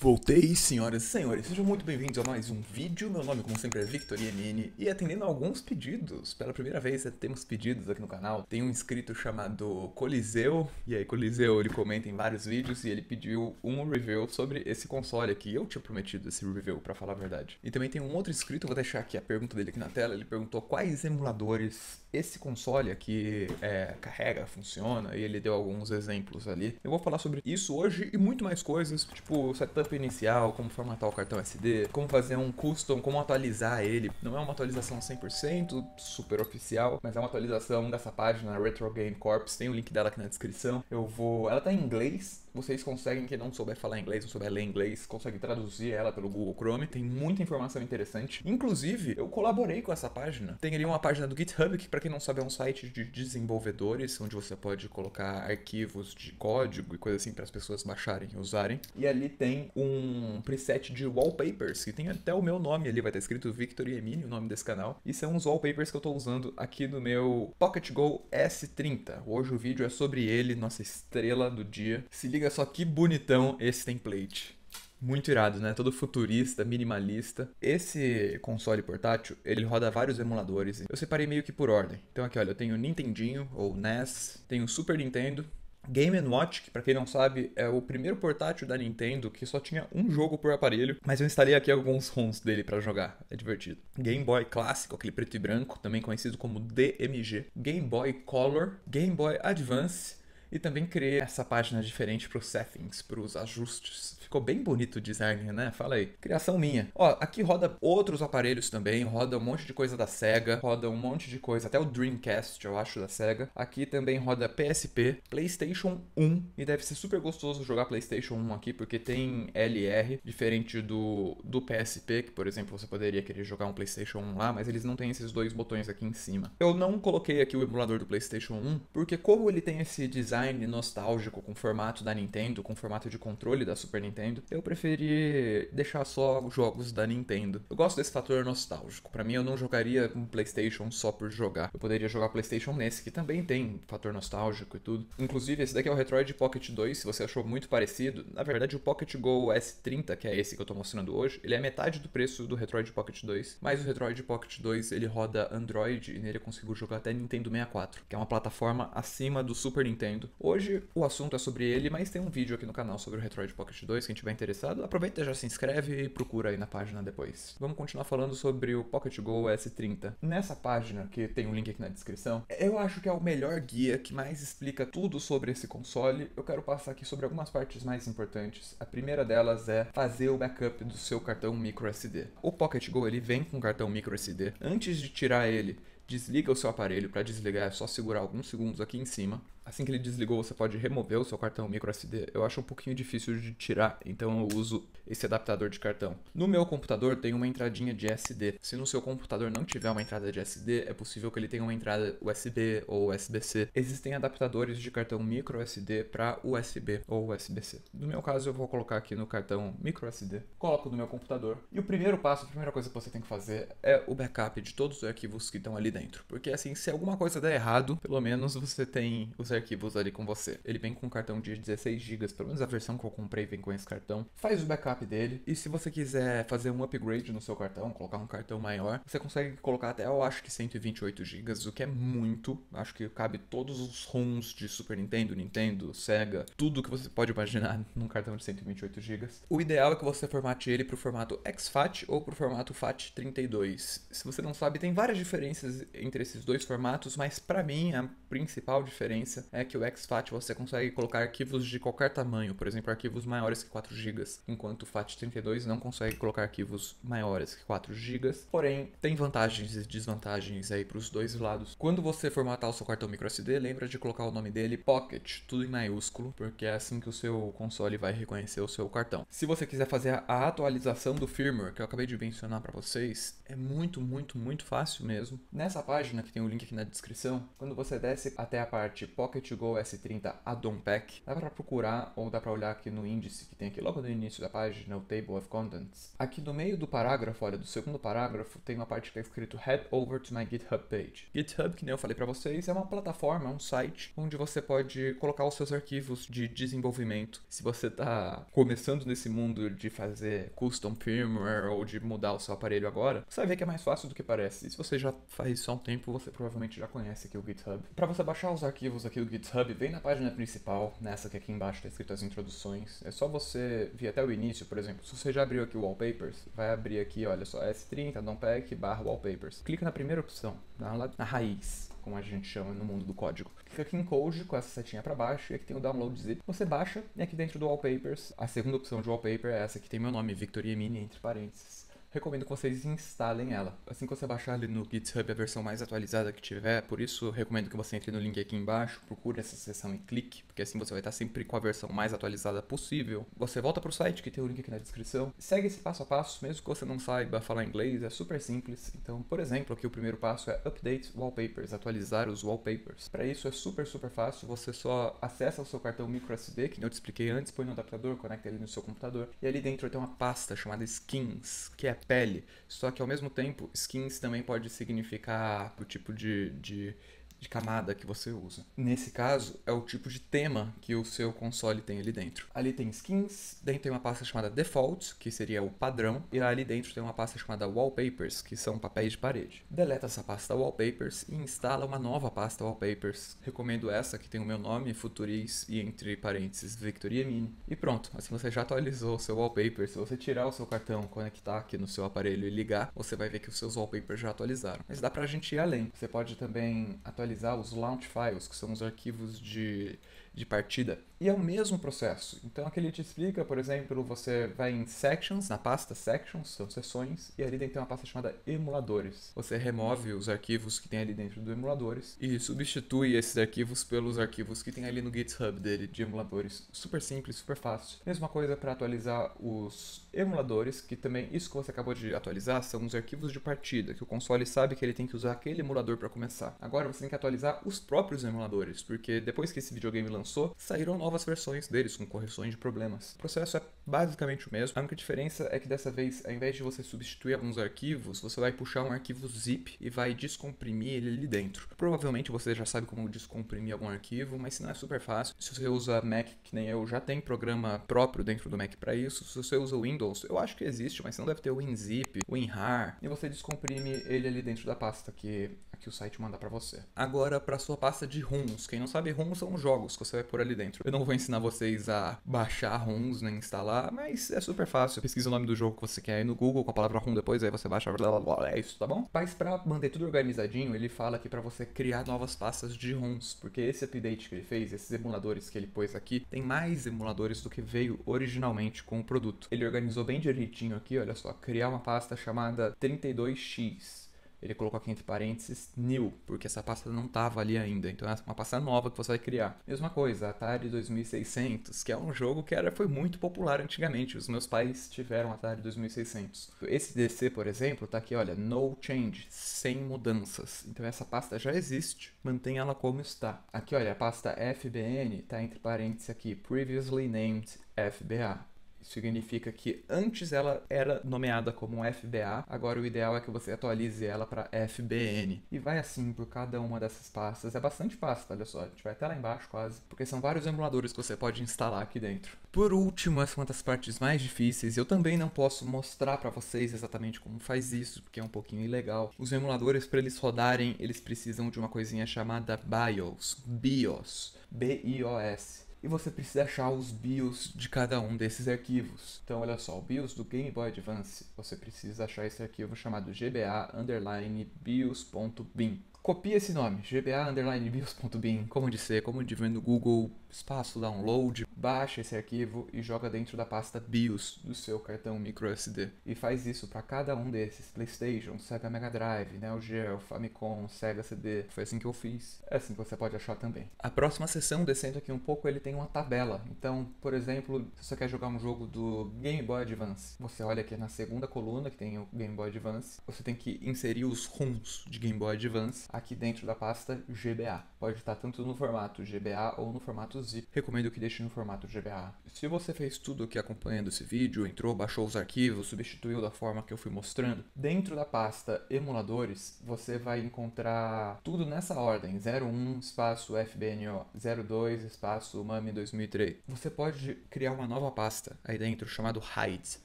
Voltei, senhoras e senhores, sejam muito bem-vindos a mais um vídeo. Meu nome, como sempre, é Victor Iannini e atendendo a alguns pedidos. Pela primeira vez temos pedidos aqui no canal. Tem um inscrito chamado Coliseu, e aí Coliseu ele comenta em vários vídeos e ele pediu um review sobre esse console aqui. Eu tinha prometido esse review, para falar a verdade. E também tem um outro inscrito, vou deixar aqui a pergunta dele aqui na tela. Ele perguntou quais emuladores esse console aqui é, carrega, funciona, e ele deu alguns exemplos ali. Eu vou falar sobre isso hoje e muito mais coisas, tipo setup inicial, como formatar o cartão SD, como fazer um custom, como atualizar ele. Não é uma atualização 100% super oficial, mas é uma atualização dessa página Retro Game Corps, tem o link dela aqui na descrição. Eu vou... Ela tá em inglês, vocês conseguem, quem não souber falar inglês, não souber ler inglês, consegue traduzir ela pelo Google Chrome. Tem muita informação interessante. Inclusive, eu colaborei com essa página. Tem ali uma página do GitHub, que para quem não sabe é um site de desenvolvedores, onde você pode colocar arquivos de código e coisa assim para as pessoas baixarem e usarem. E ali tem um preset de wallpapers, que tem até o meu nome ali, vai estar tá escrito Victor e Emílio, o nome desse canal. E são os wallpapers que eu estou usando aqui no meu Pocket Go S30. Hoje o vídeo é sobre ele, nossa estrela do dia. Se liga liga só que bonitão esse template. Muito irado, né? Todo futurista, minimalista. Esse console portátil, ele roda vários emuladores. Eu separei meio que por ordem. Então aqui, olha, eu tenho Nintendinho, ou NES, tenho Super Nintendo, Game Watch, que para quem não sabe, é o primeiro portátil da Nintendo que só tinha um jogo por aparelho, mas eu instalei aqui alguns ROMs dele para jogar, é divertido. Game Boy clássico, aquele preto e branco, também conhecido como DMG, Game Boy Color, Game Boy Advance, e também criei essa página diferente para os settings, para os ajustes. Ficou bem bonito o design, né? Fala aí. Criação minha. Ó, aqui roda outros aparelhos também, roda um monte de coisa da SEGA, roda um monte de coisa, até o Dreamcast, eu acho, da SEGA. Aqui também roda PSP, PlayStation 1, e deve ser super gostoso jogar PlayStation 1 aqui, porque tem LR, diferente do, do PSP, que por exemplo você poderia querer jogar um PlayStation 1 lá, mas eles não têm esses dois botões aqui em cima. Eu não coloquei aqui o emulador do PlayStation 1, porque como ele tem esse design design nostálgico com o formato da Nintendo, com o formato de controle da Super Nintendo, eu preferi deixar só os jogos da Nintendo. Eu gosto desse fator nostálgico. Para mim, eu não jogaria um PlayStation só por jogar. Eu poderia jogar PlayStation nesse, que também tem fator nostálgico e tudo. Inclusive, esse daqui é o Retroid Pocket 2, se você achou muito parecido. Na verdade, o Pocket Go S30, que é esse que eu tô mostrando hoje, ele é metade do preço do Retroid Pocket 2, mas o Retroid Pocket 2 ele roda Android e nele eu consigo jogar até Nintendo 64, que é uma plataforma acima do Super Nintendo. Hoje o assunto é sobre ele, mas tem um vídeo aqui no canal sobre o Retroid Pocket 2, quem tiver interessado, aproveita, já se inscreve e procura aí na página depois. Vamos continuar falando sobre o Pocket Go S30. Nessa página, que tem um link aqui na descrição, eu acho que é o melhor guia que mais explica tudo sobre esse console. Eu quero passar aqui sobre algumas partes mais importantes. A primeira delas é fazer o backup do seu cartão micro SD. O Pocket Go ele vem com cartão micro SD. Antes de tirar ele desliga o seu aparelho. Para desligar é só segurar alguns segundos aqui em cima. Assim que ele desligou, você pode remover o seu cartão micro SD. Eu acho um pouquinho difícil de tirar, então eu uso esse adaptador de cartão. No meu computador tem uma entradinha de SD. Se no seu computador não tiver uma entrada de SD, é possível que ele tenha uma entrada USB ou USB-C. Existem adaptadores de cartão micro SD para USB ou USB-C. No meu caso, eu vou colocar aqui no cartão micro SD, coloco no meu computador. E o primeiro passo, a primeira coisa que você tem que fazer é o backup de todos os arquivos que estão ali dentro. Porque assim, se alguma coisa der errado, pelo menos você tem os arquivos ali com você. Ele vem com um cartão de 16 GB, pelo menos a versão que eu comprei vem com esse cartão. Faz o backup dele. E se você quiser fazer um upgrade no seu cartão, colocar um cartão maior, você consegue colocar até, eu acho que 128 GB, o que é muito. Acho que cabe todos os ROMs de Super Nintendo, Nintendo, Sega, tudo que você pode imaginar num cartão de 128 GB. O ideal é que você formate ele para o formato XFAT ou para o formato FAT32. Se você não sabe, tem várias diferenças entre esses dois formatos, mas para mim a principal diferença é que o XFAT você consegue colocar arquivos de qualquer tamanho, por exemplo, arquivos maiores que 4 GB, enquanto o FAT32 não consegue colocar arquivos maiores que 4 GB. Porém, tem vantagens e desvantagens aí para os dois lados. Quando você formatar o seu cartão microSD, lembra de colocar o nome dele Pocket, tudo em maiúsculo, porque é assim que o seu console vai reconhecer o seu cartão. Se você quiser fazer a atualização do firmware que eu acabei de mencionar para vocês, é muito, muito, muito fácil mesmo. Nessa nessa página, que tem o link aqui na descrição, quando você desce até a parte Pocket Go S30 Add-on Pack, dá para procurar ou dá para olhar aqui no índice que tem aqui logo no início da página, o Table of Contents. Aqui no meio do parágrafo, olha, do segundo parágrafo, tem uma parte que é escrito Head over to my GitHub page. GitHub, que nem eu falei para vocês, é uma plataforma, é um site onde você pode colocar os seus arquivos de desenvolvimento. Se você está começando nesse mundo de fazer custom firmware ou de mudar o seu aparelho agora, você vai ver que é mais fácil do que parece. E se você já faz isso há um tempo, você provavelmente já conhece aqui o GitHub. Para você baixar os arquivos aqui do GitHub, vem na página principal, nessa que aqui embaixo está escrito as introduções. É só você vir até o início, por exemplo, se você já abriu aqui o Wallpapers, vai abrir aqui, olha só, S30 dompack barra Wallpapers. Clica na primeira opção, na, na raiz, como a gente chama no mundo do código. Clica aqui em Code com essa setinha para baixo e aqui tem o Download Zip. Você baixa e aqui dentro do Wallpapers, a segunda opção de Wallpaper é essa que tem meu nome, Victor Mini entre parênteses recomendo que vocês instalem ela. Assim que você baixar ali no GitHub a versão mais atualizada que tiver, por isso recomendo que você entre no link aqui embaixo, procure essa seção e clique, porque assim você vai estar sempre com a versão mais atualizada possível. Você volta para o site que tem o link aqui na descrição, segue esse passo a passo, mesmo que você não saiba falar inglês, é super simples. Então, por exemplo, aqui o primeiro passo é Update Wallpapers, atualizar os wallpapers. Para isso é super, super fácil, você só acessa o seu cartão microSD, que eu te expliquei antes, põe no adaptador, conecta ele no seu computador, e ali dentro tem uma pasta chamada Skins, que é pele. Só que ao mesmo tempo, skins também pode significar o tipo de, de de camada que você usa. Nesse caso, é o tipo de tema que o seu console tem ali dentro. Ali tem skins, dentro tem uma pasta chamada defaults, que seria o padrão, e ali dentro tem uma pasta chamada wallpapers, que são papéis de parede. Deleta essa pasta wallpapers e instala uma nova pasta wallpapers. Recomendo essa, que tem o meu nome, Futuris, e entre parênteses, Victoria Mini. E pronto, assim você já atualizou o seu wallpaper. Se você tirar o seu cartão, conectar aqui no seu aparelho e ligar, você vai ver que os seus wallpapers já atualizaram. Mas dá pra gente ir além. Você pode também atualizar analisar os launch files, que são os arquivos de, de partida e é o mesmo processo. Então aqui ele te explica, por exemplo, você vai em sections, na pasta sections, são sessões, e ali dentro tem uma pasta chamada emuladores. Você remove os arquivos que tem ali dentro do emuladores e substitui esses arquivos pelos arquivos que tem ali no GitHub dele de emuladores. Super simples, super fácil. Mesma coisa para atualizar os emuladores, que também isso que você acabou de atualizar são os arquivos de partida, que o console sabe que ele tem que usar aquele emulador para começar. Agora você tem que atualizar os próprios emuladores, porque depois que esse videogame lançou, saíram novos novas versões deles, com correções de problemas. O processo é basicamente o mesmo, a única diferença é que dessa vez, ao invés de você substituir alguns arquivos, você vai puxar um arquivo zip e vai descomprimir ele ali dentro. Provavelmente você já sabe como descomprimir algum arquivo, mas se não é super fácil, se você usa Mac, que nem eu, já tem programa próprio dentro do Mac para isso. Se você usa Windows, eu acho que existe, mas você não deve ter o WinZip, WinRAR, e você descomprime ele ali dentro da pasta, que que o site mandar para você. Agora para sua pasta de ROMs. Quem não sabe, ROMs são jogos que você vai pôr ali dentro. Eu não vou ensinar vocês a baixar ROMs nem instalar, mas é super fácil. Pesquisa o nome do jogo que você quer aí no Google com a palavra ROM depois, aí você baixa, blá, blá, blá, é isso, tá bom? Mas para manter tudo organizadinho, ele fala aqui para você criar novas pastas de ROMs, porque esse update que ele fez, esses emuladores que ele pôs aqui, tem mais emuladores do que veio originalmente com o produto. Ele organizou bem direitinho aqui, olha só, criar uma pasta chamada 32x ele colocou aqui entre parênteses new, porque essa pasta não estava ali ainda. Então é uma pasta nova que você vai criar. Mesma coisa, Atari 2600, que é um jogo que era, foi muito popular antigamente. Os meus pais tiveram Atari 2600. Esse DC, por exemplo, tá aqui, olha, no change, sem mudanças. Então essa pasta já existe, mantém ela como está. Aqui, olha, a pasta FBN tá entre parênteses aqui, previously named FBA significa que antes ela era nomeada como FBA, agora o ideal é que você atualize ela para FBN. E vai assim por cada uma dessas pastas. É bastante pasta, tá? olha só, a gente vai até lá embaixo quase, porque são vários emuladores que você pode instalar aqui dentro. Por último, essa é uma das partes mais difíceis. Eu também não posso mostrar para vocês exatamente como faz isso, porque é um pouquinho ilegal. Os emuladores para eles rodarem, eles precisam de uma coisinha chamada BIOS, BIOS, B I O S e você precisa achar os BIOS de cada um desses arquivos. Então, olha só, o BIOS do Game Boy Advance, você precisa achar esse arquivo chamado gba underline bios.bin. Copie esse nome, gba-bios.bin, como de ser, como de ver no Google, espaço download, baixa esse arquivo e joga dentro da pasta BIOS do seu cartão microSD. E faz isso para cada um desses, PlayStation, Sega Mega Drive, Neo Geo, Famicom, Sega CD. Foi assim que eu fiz. É assim que você pode achar também. A próxima sessão, descendo aqui um pouco, ele tem uma tabela. Então, por exemplo, se você quer jogar um jogo do Game Boy Advance, você olha aqui na segunda coluna que tem o Game Boy Advance, você tem que inserir os ROMs de Game Boy Advance aqui dentro da pasta GBA. Pode estar tanto no formato GBA ou no formato zip. Recomendo que deixe no formato GBA. Se você fez tudo aqui acompanhando esse vídeo, entrou, baixou os arquivos, substituiu da forma que eu fui mostrando, dentro da pasta emuladores, você vai encontrar tudo nessa ordem, 01 espaço FBNO, 02 espaço MAMI 2003. Você pode criar uma nova pasta aí dentro chamado hide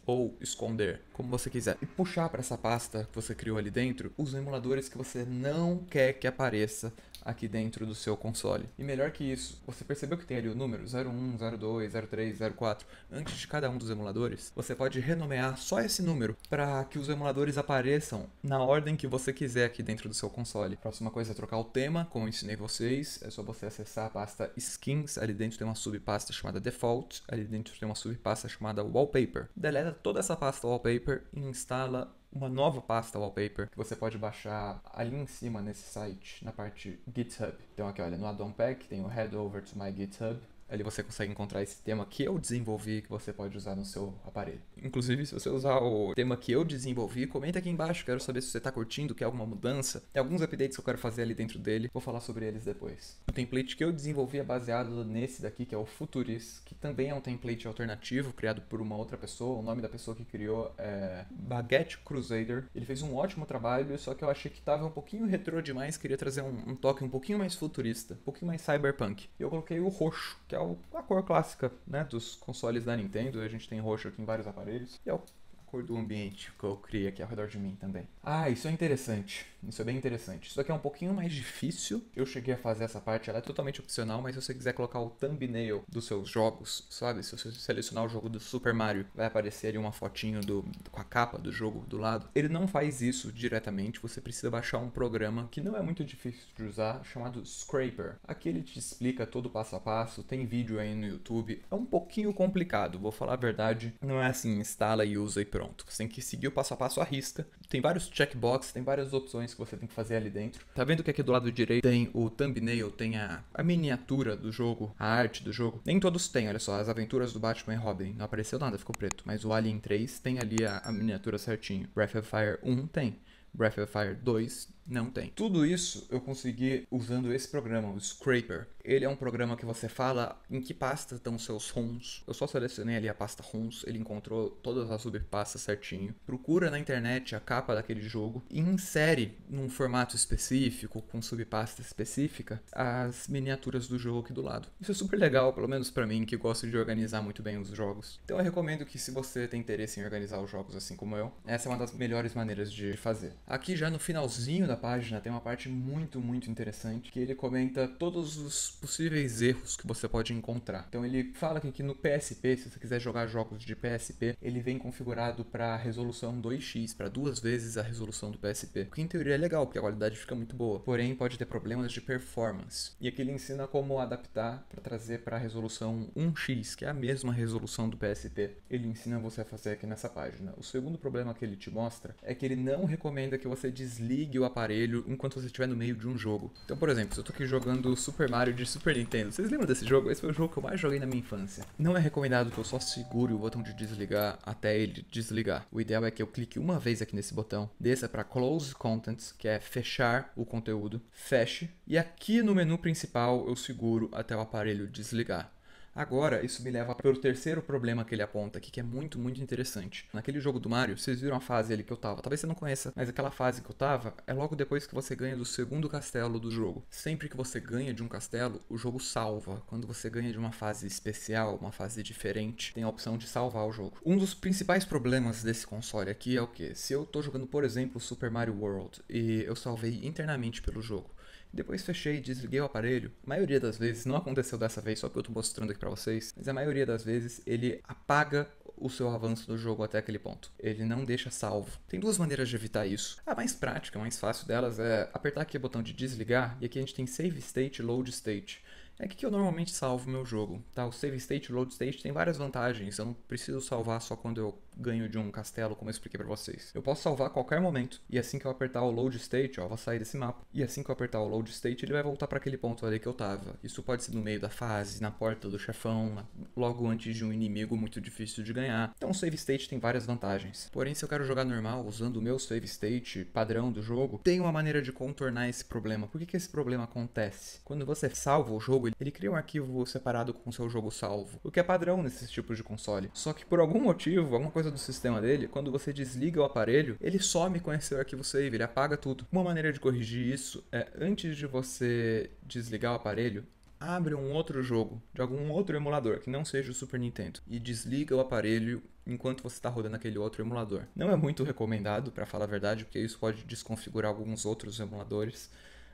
ou esconder, como você quiser, e puxar para essa pasta que você criou ali dentro os emuladores que você não quer quer que apareça aqui dentro do seu console. E melhor que isso, você percebeu que tem ali o número 01, 02, 03, 04 antes de cada um dos emuladores? Você pode renomear só esse número para que os emuladores apareçam na ordem que você quiser aqui dentro do seu console. Próxima coisa é trocar o tema, como eu ensinei vocês, é só você acessar a pasta skins, ali dentro tem uma subpasta chamada default, ali dentro tem uma subpasta chamada wallpaper. Deleta toda essa pasta wallpaper e instala uma nova pasta wallpaper que você pode baixar ali em cima nesse site, na parte GitHub. Então aqui olha, no add pack tem o head over to my GitHub, ali você consegue encontrar esse tema que eu desenvolvi que você pode usar no seu aparelho. Inclusive, se você usar o tema que eu desenvolvi, comenta aqui embaixo, quero saber se você está curtindo, quer alguma mudança. Tem alguns updates que eu quero fazer ali dentro dele, vou falar sobre eles depois. O template que eu desenvolvi é baseado nesse daqui, que é o Futuris, que também é um template alternativo, criado por uma outra pessoa. O nome da pessoa que criou é Baguette Crusader. Ele fez um ótimo trabalho, só que eu achei que estava um pouquinho retrô demais, queria trazer um, um, toque um pouquinho mais futurista, um pouquinho mais cyberpunk. E eu coloquei o roxo, que é é a cor clássica né, dos consoles da Nintendo. A gente tem roxo aqui em vários aparelhos. E é o cor do ambiente que eu criei aqui ao redor de mim também. Ah, isso é interessante. Isso é bem interessante. Isso aqui é um pouquinho mais difícil. Eu cheguei a fazer essa parte, ela é totalmente opcional, mas se você quiser colocar o thumbnail dos seus jogos, sabe? Se você selecionar o jogo do Super Mario, vai aparecer ali uma fotinho do, com a capa do jogo do lado. Ele não faz isso diretamente, você precisa baixar um programa que não é muito difícil de usar, chamado Scraper. Aqui ele te explica todo o passo a passo, tem vídeo aí no YouTube. É um pouquinho complicado, vou falar a verdade. Não é assim, instala e usa e pronto. Você tem que seguir o passo a passo à risca. Tem vários checkbox, tem várias opções que você tem que fazer ali dentro. Tá vendo que aqui do lado direito tem o thumbnail, tem a, a miniatura do jogo, a arte do jogo? Nem todos têm, olha só, as aventuras do Batman e Robin. Não apareceu nada, ficou preto. Mas o Alien 3 tem ali a, a miniatura certinho. Breath of Fire 1 tem. Breath of Fire 2 não tem. Tudo isso eu consegui usando esse programa, o Scraper. Ele é um programa que você fala em que pasta estão seus ROMs. Eu só selecionei ali a pasta ROMs, ele encontrou todas as subpastas certinho. Procura na internet a capa daquele jogo e insere num formato específico, com subpasta específica, as miniaturas do jogo aqui do lado. Isso é super legal, pelo menos para mim, que gosto de organizar muito bem os jogos. Então eu recomendo que se você tem interesse em organizar os jogos assim como eu, essa é uma das melhores maneiras de fazer. Aqui já no finalzinho da página tem uma parte muito, muito interessante que ele comenta todos os possíveis erros que você pode encontrar. Então ele fala que, que no PSP, se você quiser jogar jogos de PSP, ele vem configurado para resolução 2x, para duas vezes a resolução do PSP. O que em teoria é legal, porque a qualidade fica muito boa, porém pode ter problemas de performance. E aqui ele ensina como adaptar para trazer para a resolução 1x, que é a mesma resolução do PSP. Ele ensina você a fazer aqui nessa página. O segundo problema que ele te mostra é que ele não recomenda que você desligue o aparelho aparelho enquanto você estiver no meio de um jogo. Então, por exemplo, se eu tô aqui jogando Super Mario de Super Nintendo, vocês lembram desse jogo? Esse foi o jogo que eu mais joguei na minha infância. Não é recomendado que eu só segure o botão de desligar até ele desligar. O ideal é que eu clique uma vez aqui nesse botão, desça para Close Contents, que é fechar o conteúdo, feche, e aqui no menu principal eu seguro até o aparelho desligar. Agora, isso me leva para o terceiro problema que ele aponta aqui, que é muito, muito interessante. Naquele jogo do Mario, vocês viram a fase ali que eu tava. Talvez você não conheça, mas aquela fase que eu tava é logo depois que você ganha do segundo castelo do jogo. Sempre que você ganha de um castelo, o jogo salva. Quando você ganha de uma fase especial, uma fase diferente, tem a opção de salvar o jogo. Um dos principais problemas desse console aqui é o que? Se eu tô jogando, por exemplo, Super Mario World e eu salvei internamente pelo jogo, depois fechei e desliguei o aparelho. A maioria das vezes, não aconteceu dessa vez, só que eu tô mostrando aqui pra vocês, mas a maioria das vezes ele apaga o seu avanço do jogo até aquele ponto. Ele não deixa salvo. Tem duas maneiras de evitar isso. A mais prática, a mais fácil delas é apertar aqui o botão de desligar e aqui a gente tem save state, load state. É aqui que eu normalmente salvo meu jogo, tá? O save state, load state tem várias vantagens. Eu não preciso salvar só quando eu ganho de um castelo, como eu expliquei para vocês. Eu posso salvar a qualquer momento, e assim que eu apertar o load state, ó, vou sair desse mapa, e assim que eu apertar o load state, ele vai voltar para aquele ponto ali que eu tava. Isso pode ser no meio da fase, na porta do chefão, logo antes de um inimigo muito difícil de ganhar. Então o save state tem várias vantagens. Porém, se eu quero jogar normal, usando o meu save state padrão do jogo, tem uma maneira de contornar esse problema. Por que, que esse problema acontece? Quando você salva o jogo, ele cria um arquivo separado com o seu jogo salvo, o que é padrão nesses tipos de console. Só que por algum motivo, alguma coisa do sistema dele, quando você desliga o aparelho, ele some com esse arquivo save, ele apaga tudo. Uma maneira de corrigir isso é, antes de você desligar o aparelho, abre um outro jogo de algum outro emulador que não seja o Super Nintendo e desliga o aparelho enquanto você está rodando aquele outro emulador. Não é muito recomendado, para falar a verdade, porque isso pode desconfigurar alguns outros emuladores,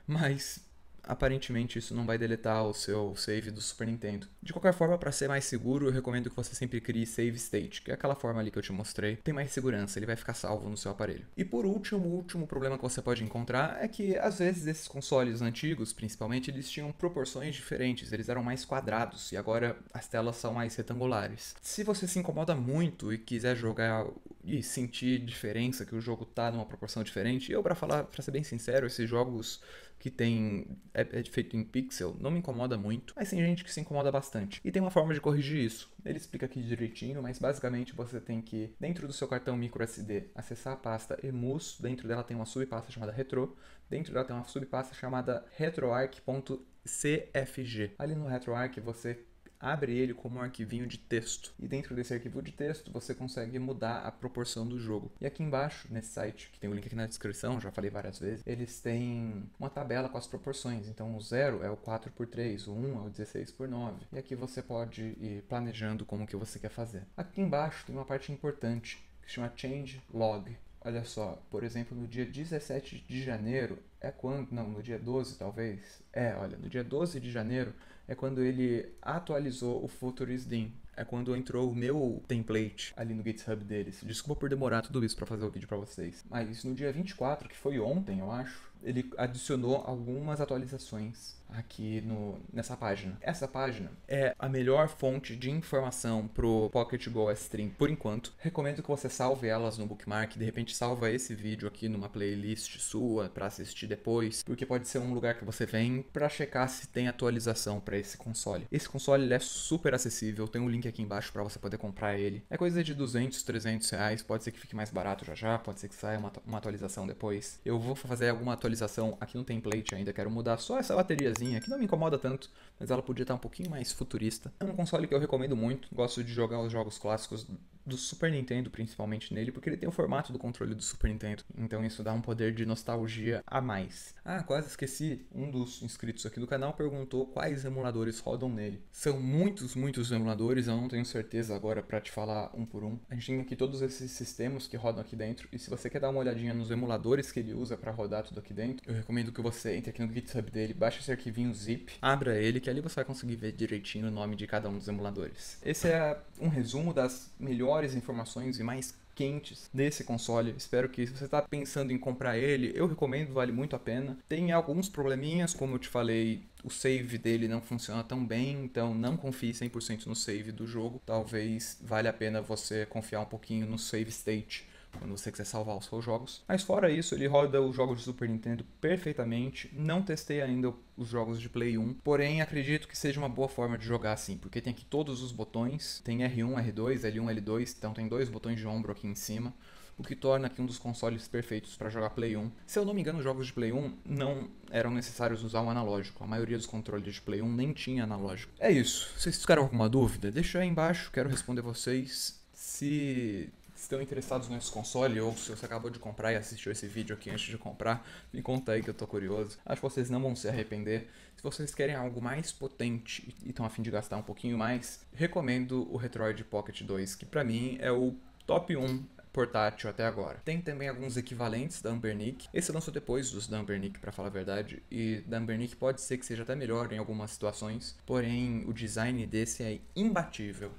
mas aparentemente isso não vai deletar o seu save do Super Nintendo. De qualquer forma, para ser mais seguro, eu recomendo que você sempre crie save state, que é aquela forma ali que eu te mostrei. Tem mais segurança, ele vai ficar salvo no seu aparelho. E por último, o último problema que você pode encontrar é que às vezes esses consoles antigos, principalmente, eles tinham proporções diferentes, eles eram mais quadrados e agora as telas são mais retangulares. Se você se incomoda muito e quiser jogar e sentir diferença, que o jogo tá numa proporção diferente. Eu, para falar, para ser bem sincero, esses jogos que tem é, é, feito em pixel não me incomoda muito, mas tem gente que se incomoda bastante. E tem uma forma de corrigir isso. Ele explica aqui direitinho, mas basicamente você tem que dentro do seu cartão micro SD acessar a pasta emus, dentro dela tem uma subpasta chamada retro, dentro dela tem uma subpasta chamada retroarch.cfg. Ali no retroarch você abre ele como um arquivinho de texto. E dentro desse arquivo de texto você consegue mudar a proporção do jogo. E aqui embaixo, nesse site, que tem o um link aqui na descrição, já falei várias vezes, eles têm uma tabela com as proporções. Então o 0 é o 4 por 3, o 1 é o 16 por 9. E aqui você pode ir planejando como que você quer fazer. Aqui embaixo tem uma parte importante que se chama Change Log. Olha só, por exemplo, no dia 17 de janeiro é quando, não, no dia 12 talvez. É, olha, no dia 12 de janeiro é quando ele atualizou o Futurist É quando entrou o meu template ali no GitHub deles. Desculpa por demorar tudo isso para fazer o vídeo para vocês. Mas no dia 24, que foi ontem, eu acho, ele adicionou algumas atualizações aqui no, nessa página. Essa página é a melhor fonte de informação pro Pocket Go Stream por enquanto. Recomendo que você salve elas no bookmark, de repente salva esse vídeo aqui numa playlist sua para assistir depois, porque pode ser um lugar que você vem para checar se tem atualização para esse console. Esse console é super acessível, tem um link aqui embaixo para você poder comprar ele. É coisa de 200, 300 reais, pode ser que fique mais barato já já, pode ser que saia uma, uma atualização depois. Eu vou fazer alguma atualização aqui no template ainda, quero mudar só essa bateriazinha, que não me incomoda tanto, mas ela podia estar um pouquinho mais futurista. É um console que eu recomendo muito, gosto de jogar os jogos clássicos do Super Nintendo, principalmente nele, porque ele tem o formato do controle do Super Nintendo. Então isso dá um poder de nostalgia a mais. Ah, quase esqueci. Um dos inscritos aqui do canal perguntou quais emuladores rodam nele. São muitos, muitos emuladores, eu não tenho certeza agora para te falar um por um. A gente tem aqui todos esses sistemas que rodam aqui dentro, e se você quer dar uma olhadinha nos emuladores que ele usa para rodar tudo aqui dentro, eu recomendo que você entre aqui no GitHub dele, baixe esse arquivinho zip, abra ele, que ali você vai conseguir ver direitinho o nome de cada um dos emuladores. Esse é um resumo das melhores melhores informações e mais quentes desse console. Espero que se você está pensando em comprar ele, eu recomendo, vale muito a pena. Tem alguns probleminhas, como eu te falei, o save dele não funciona tão bem, então não confie 100% no save do jogo. Talvez valha a pena você confiar um pouquinho no save state quando você quiser salvar os seus jogos. Mas fora isso, ele roda os jogos de Super Nintendo perfeitamente. Não testei ainda os jogos de Play 1, porém acredito que seja uma boa forma de jogar assim, porque tem aqui todos os botões, tem R1, R2, L1, L2, então tem dois botões de ombro aqui em cima o que torna aqui um dos consoles perfeitos para jogar Play 1. Se eu não me engano, jogos de Play 1 não eram necessários usar o um analógico. A maioria dos controles de Play 1 nem tinha analógico. É isso. Vocês ficaram com alguma dúvida? Deixa aí embaixo, quero responder vocês. Se estão interessados nesse console ou se você acabou de comprar e assistiu esse vídeo aqui antes de comprar, me conta aí que eu tô curioso. Acho que vocês não vão se arrepender. Se vocês querem algo mais potente e estão a fim de gastar um pouquinho mais, recomendo o Retroid Pocket 2, que para mim é o top 1 portátil até agora. Tem também alguns equivalentes da Ambernic. Esse lançou depois dos da Ambernic, para falar a verdade, e da Ambernic pode ser que seja até melhor em algumas situações, porém o design desse é imbatível.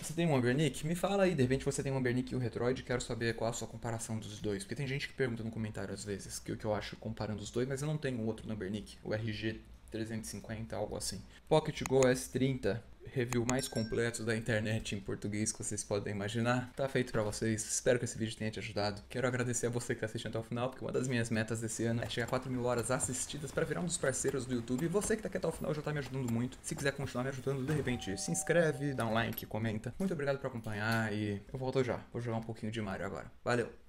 Você tem um Ambernick? Me fala aí, de repente você tem um Ambernick e um Retroid, quero saber qual a sua comparação dos dois. Porque tem gente que pergunta no comentário às vezes o que, que eu acho comparando os dois, mas eu não tenho outro Ambernick. O RG 350, algo assim. Pocket Go S30, review mais completo da internet em português que vocês podem imaginar. Tá feito para vocês. Espero que esse vídeo tenha te ajudado. Quero agradecer a você que tá assistindo até o final, porque uma das minhas metas desse ano é chegar a 4 mil horas assistidas para virar um dos parceiros do YouTube. E você que tá aqui até o final já tá me ajudando muito. Se quiser continuar me ajudando, de repente, se inscreve, dá um like, comenta. Muito obrigado por acompanhar e eu volto já. Vou jogar um pouquinho de Mario agora. Valeu!